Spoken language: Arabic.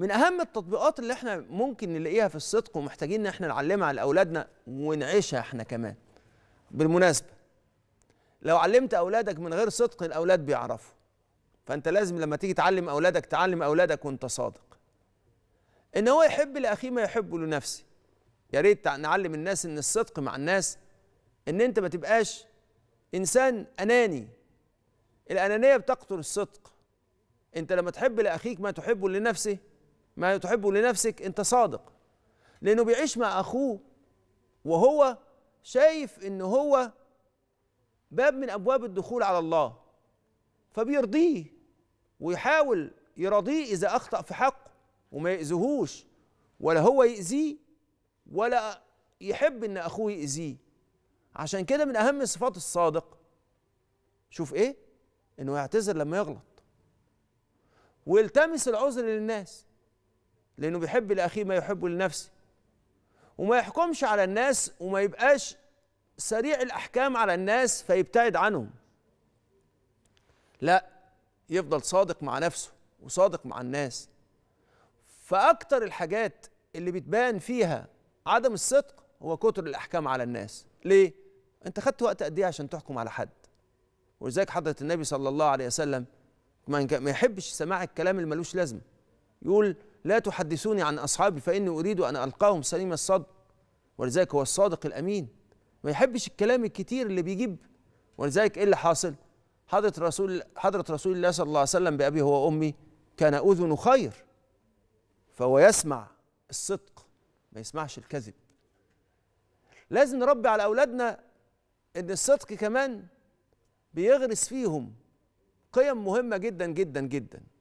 من اهم التطبيقات اللي احنا ممكن نلاقيها في الصدق ومحتاجين ان احنا نعلمها لاولادنا ونعيشها احنا كمان بالمناسبه لو علمت اولادك من غير صدق الاولاد بيعرفوا فانت لازم لما تيجي تعلم اولادك تعلم اولادك وانت صادق ان هو يحب لاخيه ما يحبه لنفسه يا ريت نعلم الناس ان الصدق مع الناس ان انت ما تبقاش انسان اناني الانانيه بتقتل الصدق انت لما تحب لاخيك ما تحبه لنفسه ما تحبه لنفسك انت صادق لانه بيعيش مع اخوه وهو شايف ان هو باب من ابواب الدخول على الله فبيرضيه ويحاول يرضيه اذا اخطا في حقه وما ياذيهوش ولا هو يأذيه ولا يحب ان اخوه يأذيه عشان كده من اهم صفات الصادق شوف ايه انه يعتذر لما يغلط ويلتمس العذر للناس لأنه بيحب لأخيه ما يحب لنفسه وما يحكمش على الناس وما يبقاش سريع الأحكام على الناس فيبتعد عنهم لا يفضل صادق مع نفسه وصادق مع الناس فأكتر الحاجات اللي بتبان فيها عدم الصدق هو كتر الأحكام على الناس ليه؟ أنت خدت وقت قد إيه عشان تحكم على حد ولذلك حضرة النبي صلى الله عليه وسلم ما يحبش سماع الكلام اللي ملوش لازمة يقول لا تحدثوني عن أصحابي فإني أريد أن ألقاهم سليم الصدر ولذلك هو الصادق الأمين ما يحبش الكلام الكتير اللي بيجيب ولذلك إيه اللي حاصل حضرة رسول حضرة رسول الله صلى الله عليه وسلم بأبي هو أمي كان أذن خير فهو يسمع الصدق ما يسمعش الكذب لازم نربي على أولادنا إن الصدق كمان بيغرس فيهم قيم مهمة جدا جدا جدا